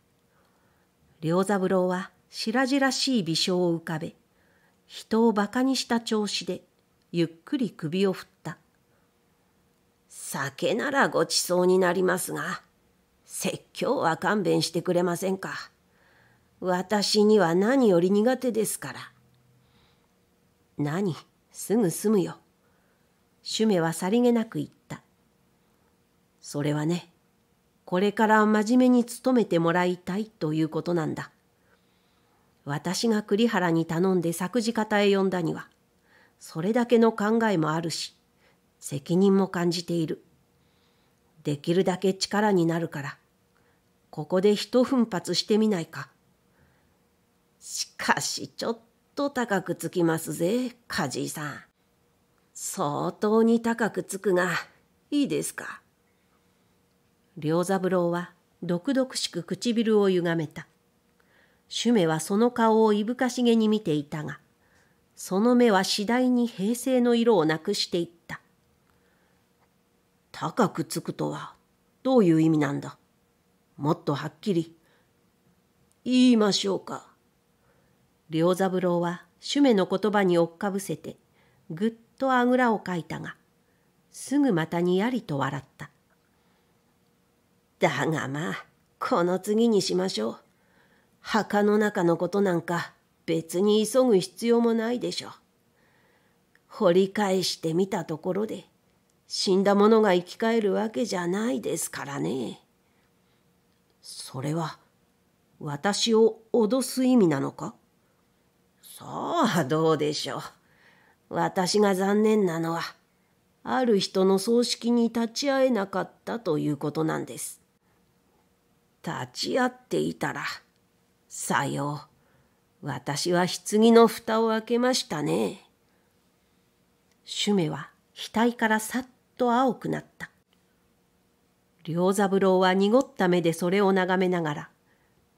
良三郎は白々しい微笑を浮かべ、人を馬鹿にした調子で、ゆっくり首を振った。酒ならごちそうになりますが、説教は勘弁してくれませんか。私には何より苦手ですから。何、すぐ済むよ。シュメはさりげなく言った。それはね、これから真面目に努めてもらいたいということなんだ。私が栗原に頼んで作事方へ呼んだには、それだけの考えもあるし、責任も感じている。できるだけ力になるから、ここで一奮発してみないか。しかし、ちょっと高くつきますぜ、梶井さん。相当に高くつくが、いいですか。良三郎は毒々しく唇をゆがめた。ュメはその顔をいぶかしげに見ていたが、その目は次第に平静の色をなくしていった。高くつくとはどういう意味なんだもっとはっきり言いましょうか。良三郎はュメの言葉に追っかぶせてぐっとあぐらをかいたがすぐまたにやりと笑った。だがまあ、この次にしましょう。墓の中のことなんか別に急ぐ必要もないでしょう。掘り返してみたところで、死んだ者が生き返るわけじゃないですからね。それは、私を脅す意味なのかさあ、どうでしょう。私が残念なのは、ある人の葬式に立ち会えなかったということなんです。立ち会っていたら、さよう、私は棺の蓋を開けましたね。シュメは額からさっと青くなった。良三郎は濁った目でそれを眺めながら、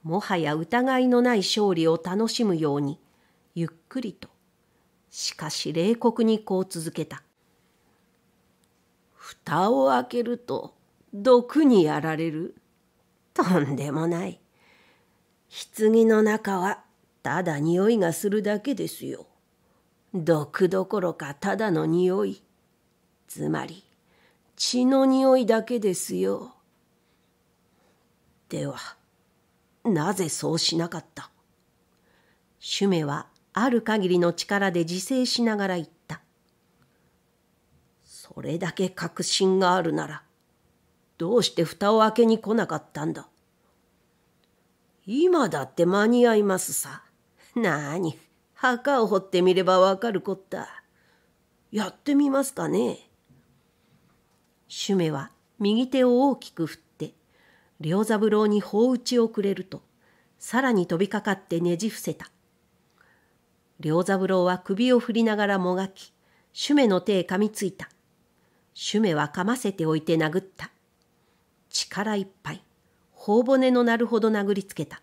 もはや疑いのない勝利を楽しむように、ゆっくりと、しかし冷酷にこう続けた。蓋を開けると毒にやられる。とんでもない棺の中はただ匂いがするだけですよ毒どころかただの匂いつまり血の匂いだけですよではなぜそうしなかったシュメはある限りの力で自制しながら言ったそれだけ確信があるならどうして蓋を開けに来なかったんだ今だって間に合いますさ。なに、墓を掘ってみればわかるこった。やってみますかね。シュメは右手を大きく振って、良三郎に砲打ちをくれると、さらに飛びかかってねじ伏せた。良三郎は首を振りながらもがき、シュメの手へ噛みついた。シュメは噛ませておいて殴った。力いっぱい。頬骨の鳴るほど殴りつけた。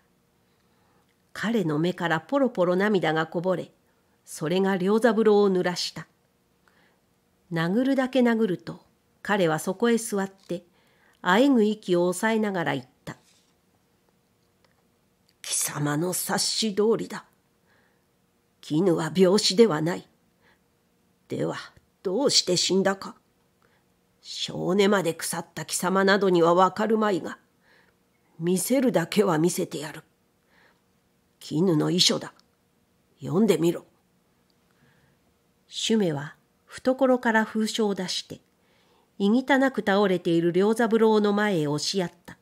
彼の目からポロポロ涙がこぼれ、それが良三郎を濡らした。殴るだけ殴ると、彼はそこへ座って、あえぐ息を抑えながら言った。貴様の察し通りだ。絹は病死ではない。では、どうして死んだか。少年まで腐った貴様などにはわかるまいが、見せるだけは見せてやる。絹の遺書だ。読んでみろ。シュメは懐から封書を出して、いぎたなく倒れている良三郎の前へ押しやった。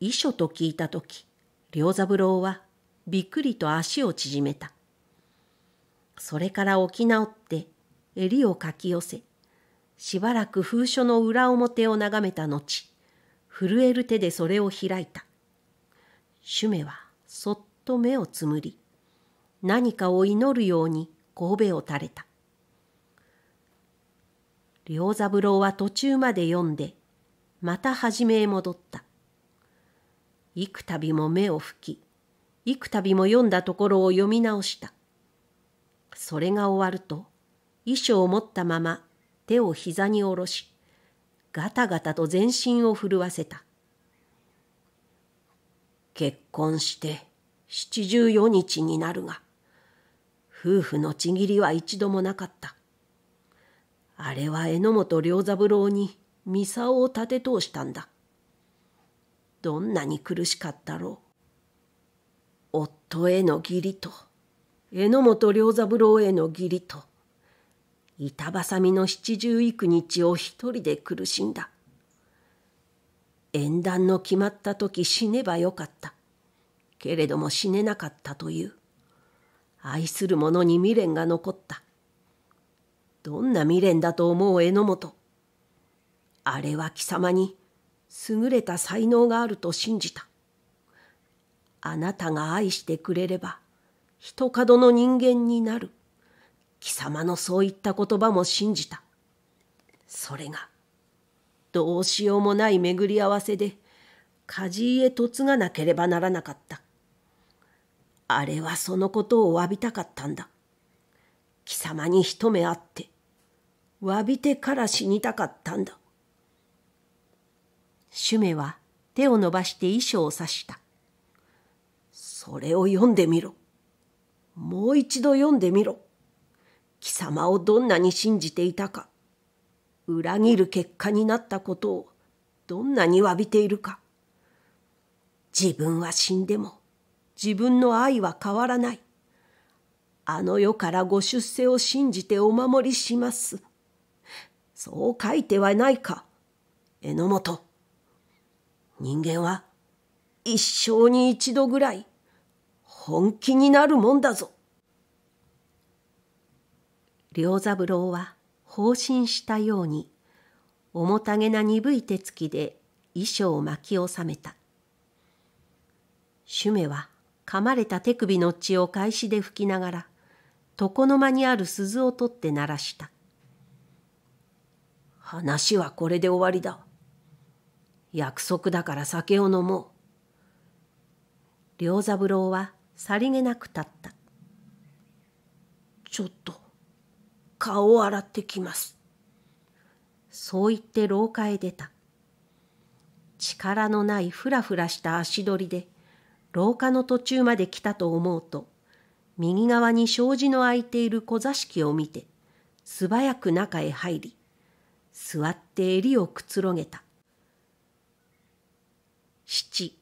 遺書と聞いた時、良三郎はびっくりと足を縮めた。それから起き直って襟をかき寄せ、しばらく封書の裏表を眺めた後、震える手でそれを開いた。シュメはそっと目をつむり、何かを祈るように神戸を垂れた。良三郎は途中まで読んで、また初めへ戻った。幾度も目を拭き、幾度も読んだところを読み直した。それが終わると、衣装を持ったまま手を膝に下ろし、ガタガタと全身を震わせた。結婚して七十四日になるが、夫婦のちぎりは一度もなかった。あれは榎本良三郎にミサオを立て通したんだ。どんなに苦しかったろう。夫への義理と、榎本良三郎への義理と、板挟みの七十幾日を一人で苦しんだ。縁談の決まった時死ねばよかった。けれども死ねなかったという。愛する者に未練が残った。どんな未練だと思う榎本。あれは貴様に優れた才能があると信じた。あなたが愛してくれれば、人角の人間になる。貴様のそういった言葉も信じた。それが、どうしようもない巡り合わせで、梶井へ嫁がなければならなかった。あれはそのことを詫びたかったんだ。貴様に一目会って、詫びてから死にたかったんだ。主メは手を伸ばして衣装を刺した。それを読んでみろ。もう一度読んでみろ。貴様をどんなに信じていたか裏切る結果になったことをどんなに詫びているか自分は死んでも自分の愛は変わらないあの世からご出世を信じてお守りしますそう書いてはないか榎本人間は一生に一度ぐらい本気になるもんだぞ良三郎は放心したように重たげな鈍い手つきで衣装を巻き収めたシュメは噛まれた手首の血を返しで拭きながら床の間にある鈴を取って鳴らした話はこれで終わりだ約束だから酒を飲もう良三郎はさりげなく立ったちょっと顔を洗ってきます。そう言って廊下へ出た。力のないふらふらした足取りで廊下の途中まで来たと思うと右側に障子の開いている小座敷を見て素早く中へ入り座って襟をくつろげた七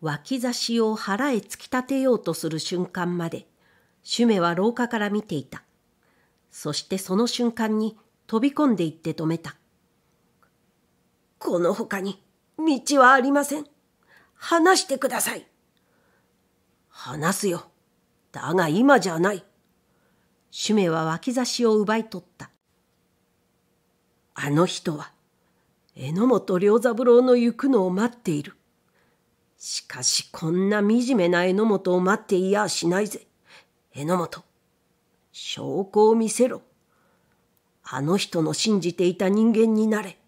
脇差しを腹へ突き立てようとする瞬間までシュメは廊下から見ていた。そしてその瞬間に飛び込んでいって止めた。この他に道はありません。話してください。話すよ。だが今じゃない。シュメは脇差しを奪い取った。あの人は、榎本良三郎の行くのを待っている。しかしこんな惨めな榎本を待っていやしないぜ。榎本、証拠を見せろ。あの人の信じていた人間になれ。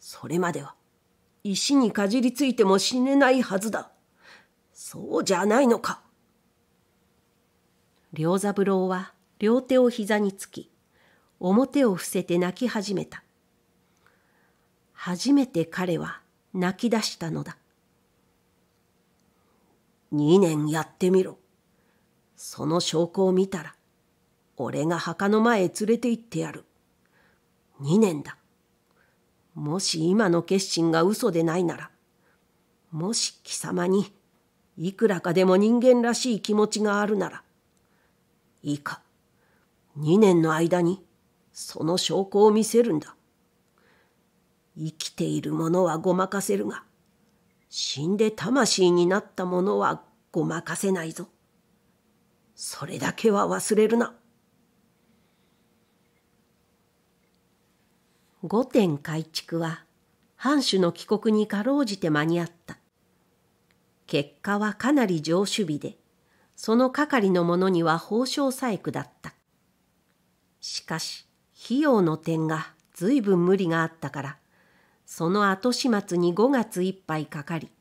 それまでは、石にかじりついても死ねないはずだ。そうじゃないのか。良三郎は両手を膝につき、表を伏せて泣き始めた。初めて彼は泣き出したのだ。二年やってみろ。その証拠を見たら、俺が墓の前へ連れて行ってやる。2年だ。もし今の決心が嘘でないなら、もし貴様にいくらかでも人間らしい気持ちがあるなら、いいか、2年の間にその証拠を見せるんだ。生きている者はごまかせるが、死んで魂になった者はごまかせないぞ。それだけは忘れるな。御殿改築は藩主の帰国にかろうじて間に合った。結果はかなり上守備で、その係の者には報奨さえ下った。しかし、費用の点が随分無理があったから、その後始末に5月いっぱいかかり、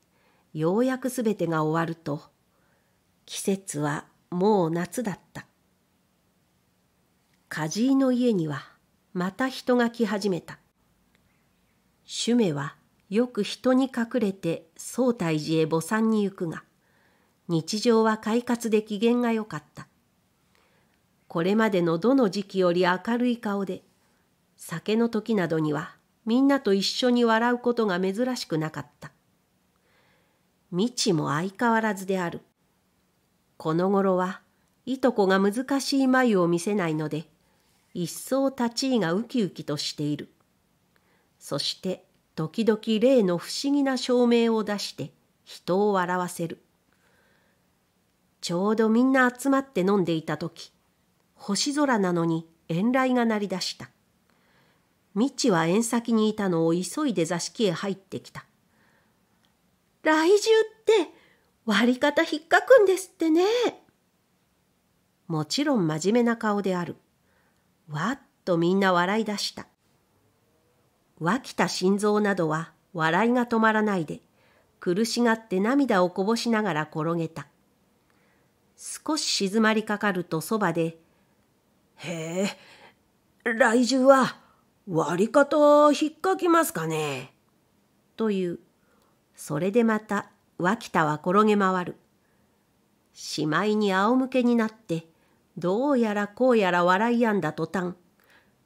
ようやくすべてが終わると、季節はもう夏だった梶井の家にはまた人が来始めたュメはよく人に隠れて総大寺へ墓参に行くが日常は快活で機嫌が良かったこれまでのどの時期より明るい顔で酒の時などにはみんなと一緒に笑うことが珍しくなかった未知も相変わらずであるこの頃はいとこが難しい眉を見せないので一層立ち居がウキウキとしているそして時々例の不思議な証明を出して人を笑わせるちょうどみんな集まって飲んでいた時星空なのに遠雷が鳴り出した未知は縁先にいたのを急いで座敷へ入ってきた「雷獣って!」割り方引っかくんですってね。もちろん真面目な顔である。わっとみんな笑い出した。脇田心臓などは笑いが止まらないで、苦しがって涙をこぼしながら転げた。少し静まりかかるとそばで、へえ、来獣は割り方引っかきますかね。という、それでまた脇田は転げ回る。しまいに仰向けになって、どうやらこうやら笑いやんだ途端、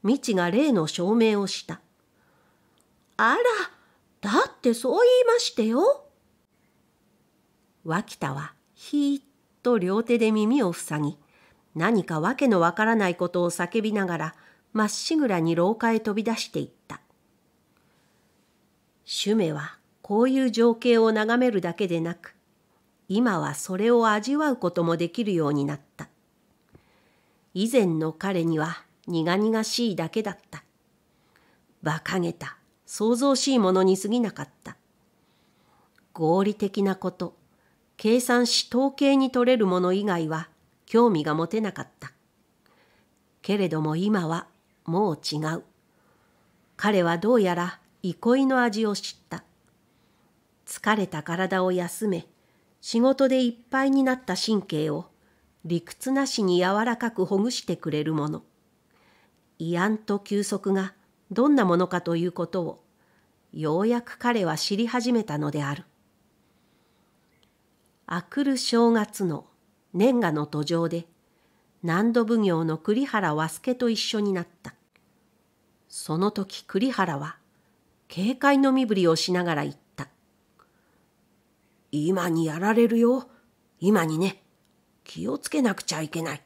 未知が例の証明をした。あら、だってそう言いましてよ。脇田はひーっと両手で耳を塞ぎ、何かわけのわからないことを叫びながら、まっしぐらに廊下へ飛び出していった。主メはこういう情景を眺めるだけでなく、今はそれを味わうこともできるようになった。以前の彼には苦々しいだけだった。馬鹿げた、想像しいものに過ぎなかった。合理的なこと、計算し統計に取れるもの以外は興味が持てなかった。けれども今はもう違う。彼はどうやら憩いの味を知った。疲れた体を休め、仕事でいっぱいになった神経を理屈なしに柔らかくほぐしてくれるもの。慰安と休息がどんなものかということを、ようやく彼は知り始めたのである。あくる正月の年賀の途上で、南土奉行の栗原和助と一緒になった。その時栗原は、警戒の身振りをしながら言った。今にやられるよ。今にね。気をつけなくちゃいけない。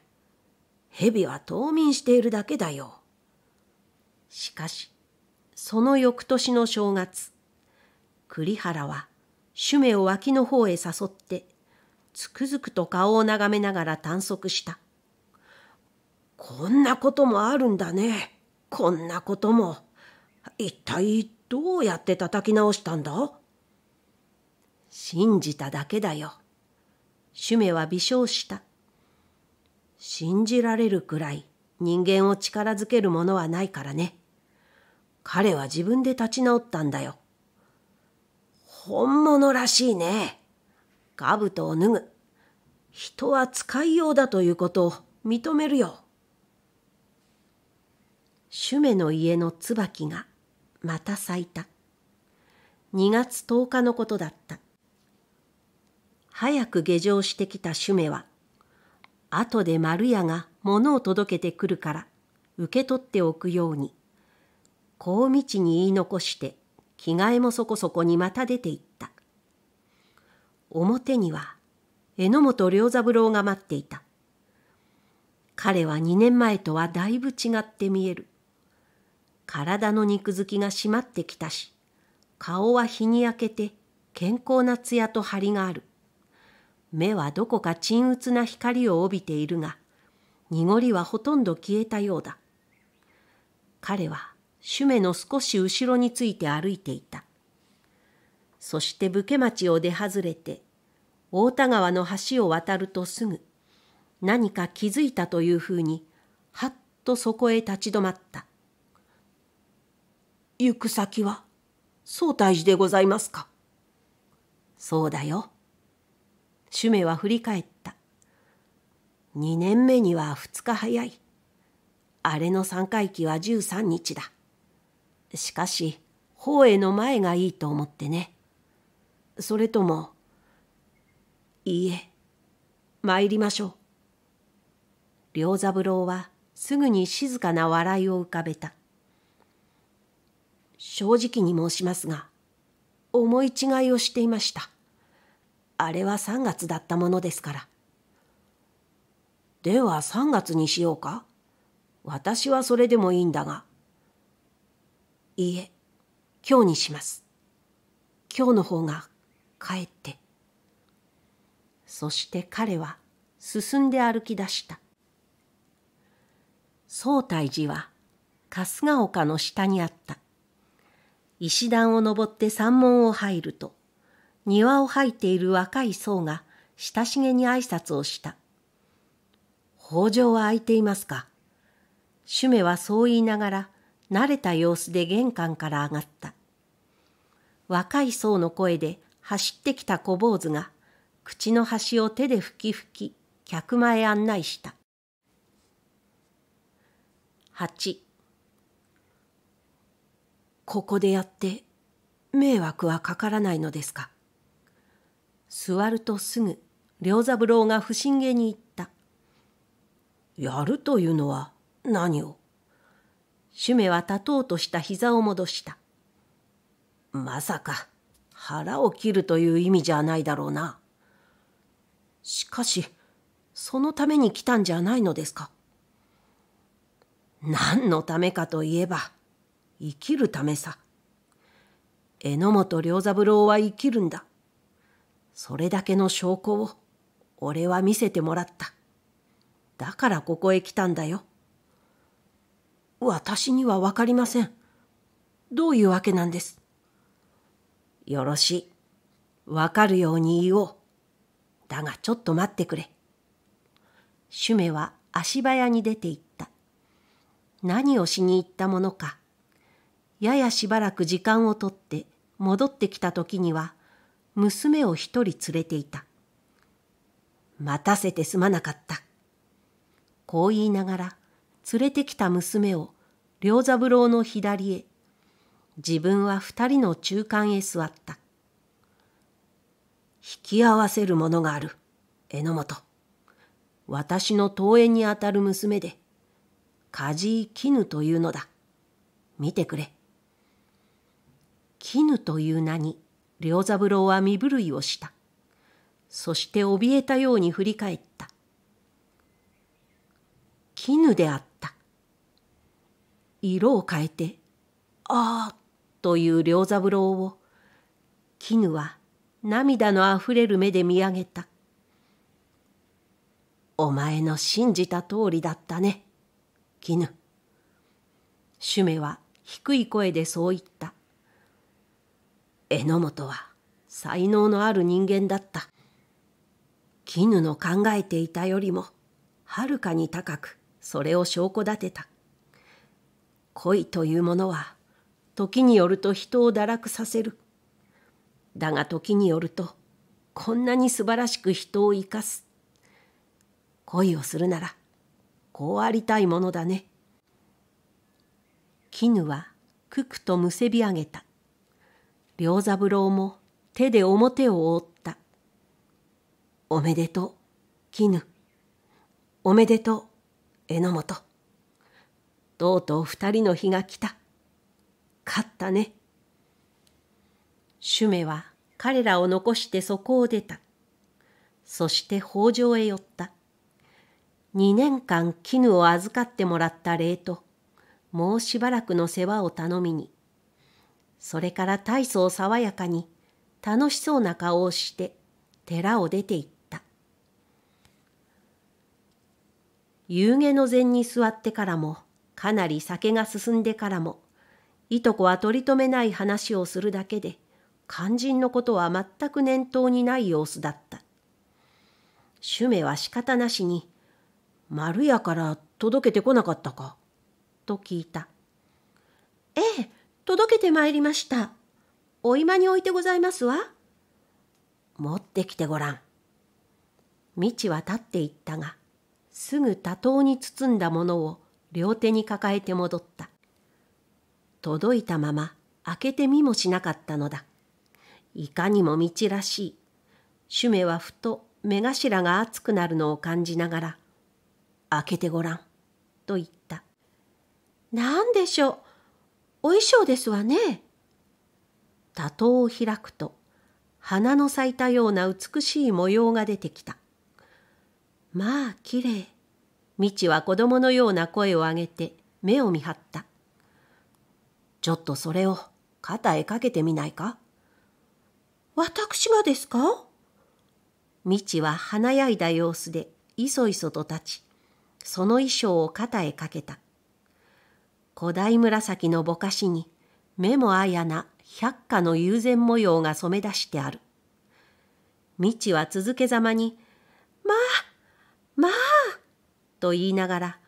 蛇は冬眠しているだけだよ。しかし、その翌年の正月、栗原は、ュメを脇の方へ誘って、つくづくと顔を眺めながら探索した。こんなこともあるんだね。こんなことも。一体どうやって叩き直したんだ信じただけだよ。シュメは微笑した。信じられるくらい人間を力づけるものはないからね。彼は自分で立ち直ったんだよ。本物らしいね。兜を脱ぐ。人は使いようだということを認めるよ。シュメの家の椿がまた咲いた。2月10日のことだった。早く下城してきた主メは、後で丸屋が物を届けてくるから受け取っておくように、こう道に言い残して着替えもそこそこにまた出て行った。表には榎本良三郎が待っていた。彼は2年前とはだいぶ違って見える。体の肉付きが締まってきたし、顔は日に焼けて健康な艶と張りがある。目はどこか沈鬱な光を帯びているが、濁りはほとんど消えたようだ。彼は、主目の少し後ろについて歩いていた。そして武家町を出外れて、太田川の橋を渡るとすぐ、何か気づいたというふうに、はっとそこへ立ち止まった。行く先は、総大寺でございますかそうだよ。シュメは振り返った。2年目には2日早い。あれの三回忌は13日だ。しかし、法への前がいいと思ってね。それとも、いいえ、参りましょう。良三郎はすぐに静かな笑いを浮かべた。正直に申しますが、思い違いをしていました。あれは3月だったものですから。では3月にしようか私はそれでもいいんだが。いいえ、今日にします。今日の方が帰って。そして彼は進んで歩き出した。宗泰寺は春日丘の下にあった。石段を登って山門を入ると、庭を吐いている若い僧が親しげに挨拶をした。北条は開いていますか主メはそう言いながら、慣れた様子で玄関から上がった。若い僧の声で走ってきた小坊主が、口の端を手でふきふき、客前案内した。8ここでやって迷惑はかからないのですか座るとすぐ良三郎が不審げに言った。やるというのは何を主メは立とうとした膝を戻した。まさか腹を切るという意味じゃないだろうな。しかし、そのために来たんじゃないのですか何のためかといえば、生きるためさ。榎本良三郎は生きるんだ。それだけの証拠を俺は見せてもらった。だからここへ来たんだよ。私にはわかりません。どういうわけなんです。よろしい。わかるように言おう。だがちょっと待ってくれ。シュメは足早に出て行った。何をしに行ったものか。ややしばらく時間をとって戻ってきた時には娘を一人連れていた。待たせてすまなかった。こう言いながら、連れてきた娘を良三郎の左へ、自分は二人の中間へ座った。引き合わせるものがある、榎本。私の遠縁にあたる娘で、梶井絹というのだ。見てくれ。絹という名に良三郎は身震いをした。そして怯えたように振り返った。絹であった。色を変えて、ああ、という良三郎を、絹は涙のあふれる目で見上げた。お前の信じた通りだったね、絹。シュメは低い声でそう言った。榎本は才能のある人間だった絹の考えていたよりもはるかに高くそれを証拠立てた恋というものは時によると人を堕落させるだが時によるとこんなに素晴らしく人を生かす恋をするならこうありたいものだね絹は九九とむせび上げた良三郎も手で表を覆った。おめでとう、絹。おめでとう、榎本。とうとう二人の日が来た。勝ったね。主メは彼らを残してそこを出た。そして北条へ寄った。二年間絹を預かってもらった礼と、もうしばらくの世話を頼みに、それから大層爽やかに楽しそうな顔をして寺を出て行った夕げの禅に座ってからもかなり酒が進んでからもいとこは取り留めない話をするだけで肝心のことは全く念頭にない様子だった主名は仕方なしに「丸屋から届けてこなかったか?」と聞いた「ええ届けてまいりました。お居間に置いてございますわ。持ってきてごらん。未知は立っていったが、すぐ多頭に包んだものを両手に抱えて戻った。届いたまま開けてみもしなかったのだ。いかにも道らしい。ュメはふと目頭が熱くなるのを感じながら、開けてごらん、と言った。なんでしょう。お衣装ですわね。多頭を開くと、花の咲いたような美しい模様が出てきた。まあ、きれい。みちは子供のような声を上げて目を見張った。ちょっとそれを肩へかけてみないか私がですかみちは華やいだ様子でいそいそと立ち、その衣装を肩へかけた。古代紫のぼかしに目もあやな百花の友禅模様が染め出してある。未知は続けざまに、まあ、まあ、と言いながら、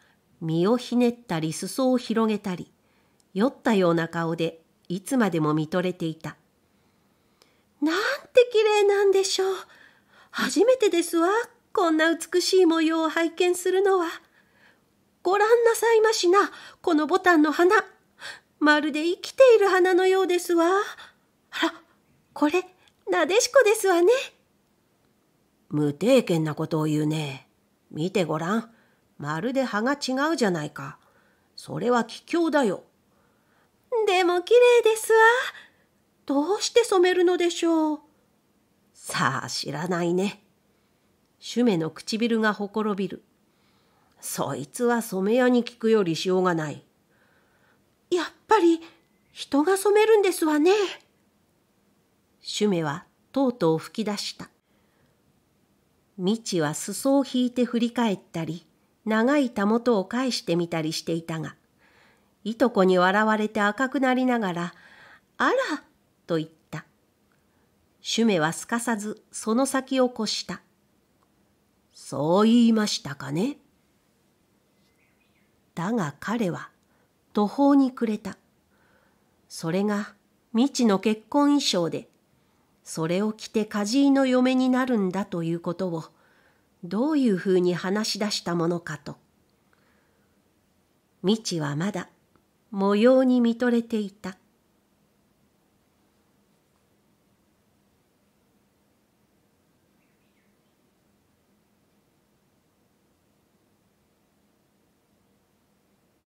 身をひねったり裾を広げたり、酔ったような顔でいつまでも見とれていた。なんて綺麗なんでしょう。初めてですわ。こんな美しい模様を拝見するのは。ご覧なさいましな、このボタンの花。まるで生きている花のようですわ。あら、これ、なでしこですわね。無定見なことを言うね。見てごらん。まるで葉が違うじゃないか。それは奇境だよ。でも綺麗ですわ。どうして染めるのでしょう。さあ知らないね。シュメの唇がほころびる。そいつは染め屋に聞くよりしようがない。やっぱり人が染めるんですわね。シュメはとうとう吹き出した。未知は裾を引いて振り返ったり、長いたもとを返してみたりしていたが、いとこに笑われて赤くなりながら、あらと言った。シュメはすかさずその先を越した。そう言いましたかね。だが彼は途方に暮れた。それが未知の結婚衣装で、それを着て梶井の嫁になるんだということを、どういうふうに話し出したものかと。未知はまだ模様に見とれていた。